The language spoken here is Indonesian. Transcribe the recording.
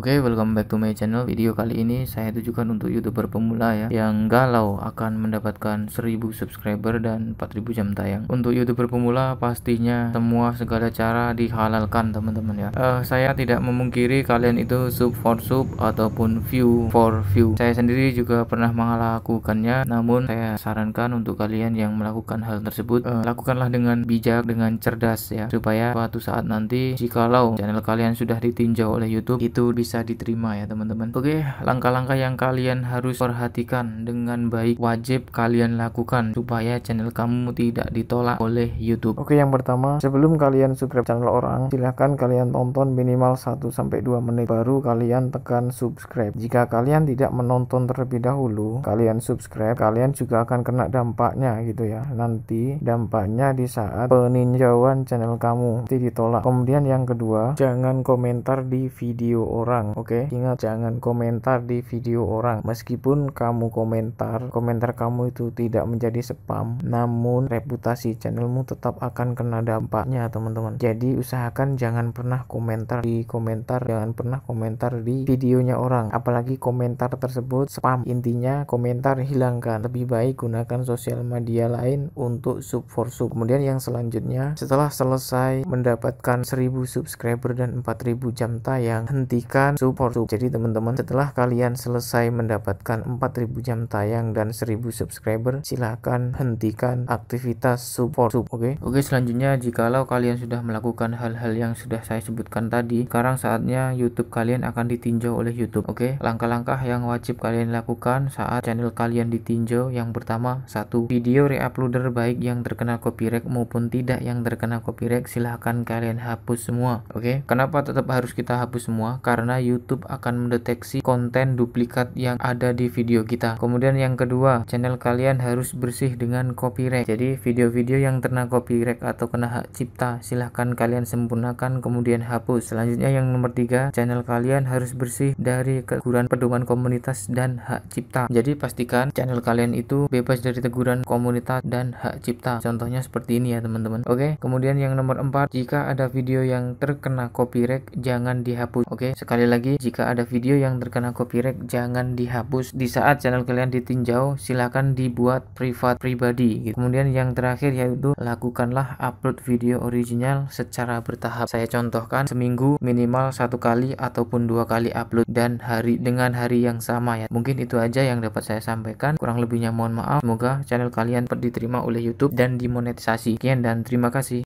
Oke, okay, welcome back to my channel. Video kali ini saya tujukan untuk YouTuber pemula ya yang galau akan mendapatkan 1000 subscriber dan 4000 jam tayang. Untuk YouTuber pemula pastinya semua segala cara dihalalkan, teman-teman ya. Uh, saya tidak memungkiri kalian itu sub for sub ataupun view for view. Saya sendiri juga pernah melakukannya, namun saya sarankan untuk kalian yang melakukan hal tersebut uh, lakukanlah dengan bijak, dengan cerdas ya supaya suatu saat nanti jikalau channel kalian sudah ditinjau oleh YouTube itu bisa diterima ya teman-teman. Oke, langkah-langkah yang kalian harus perhatikan dengan baik wajib kalian lakukan supaya channel kamu tidak ditolak oleh YouTube. Oke, yang pertama, sebelum kalian subscribe channel orang, silahkan kalian tonton minimal 1 sampai 2 menit baru kalian tekan subscribe. Jika kalian tidak menonton terlebih dahulu, kalian subscribe, kalian juga akan kena dampaknya gitu ya. Nanti dampaknya di saat peninjauan channel kamu, nanti ditolak. Kemudian yang kedua, jangan komentar di video orang orang. Oke, okay? ingat jangan komentar di video orang. Meskipun kamu komentar, komentar kamu itu tidak menjadi spam, namun reputasi channelmu tetap akan kena dampaknya, teman-teman. Jadi usahakan jangan pernah komentar di komentar, jangan pernah komentar di videonya orang, apalagi komentar tersebut spam. Intinya komentar hilangkan. Lebih baik gunakan sosial media lain untuk sub for sub. Kemudian yang selanjutnya, setelah selesai mendapatkan 1000 subscriber dan 4000 jam tayang, hentikan memberikan support jadi teman-teman setelah kalian selesai mendapatkan 4000 jam tayang dan 1000 subscriber silahkan hentikan aktivitas support sub oke okay? oke okay, selanjutnya jikalau kalian sudah melakukan hal-hal yang sudah saya sebutkan tadi sekarang saatnya YouTube kalian akan ditinjau oleh YouTube oke okay? langkah-langkah yang wajib kalian lakukan saat channel kalian ditinjau yang pertama satu video reuploader baik yang terkena copyright maupun tidak yang terkena copyright silahkan kalian hapus semua oke okay? kenapa tetap harus kita hapus semua karena YouTube akan mendeteksi konten duplikat yang ada di video kita. Kemudian yang kedua, channel kalian harus bersih dengan copyright. Jadi video-video yang terkena copyright atau kena hak cipta silahkan kalian sempurnakan kemudian hapus. Selanjutnya yang nomor tiga, channel kalian harus bersih dari keguran pedoman komunitas dan hak cipta. Jadi pastikan channel kalian itu bebas dari teguran komunitas dan hak cipta. Contohnya seperti ini ya teman-teman. Oke, kemudian yang nomor empat, jika ada video yang terkena copyright jangan dihapus. Oke, sekali Sekali lagi, jika ada video yang terkena copyright, jangan dihapus. Di saat channel kalian ditinjau, silahkan dibuat privat pribadi. Gitu. Kemudian yang terakhir yaitu lakukanlah upload video original secara bertahap. Saya contohkan seminggu minimal satu kali ataupun dua kali upload dan hari dengan hari yang sama ya. Mungkin itu aja yang dapat saya sampaikan. Kurang lebihnya mohon maaf. Semoga channel kalian diterima oleh YouTube dan dimonetisasi. Sekian dan terima kasih.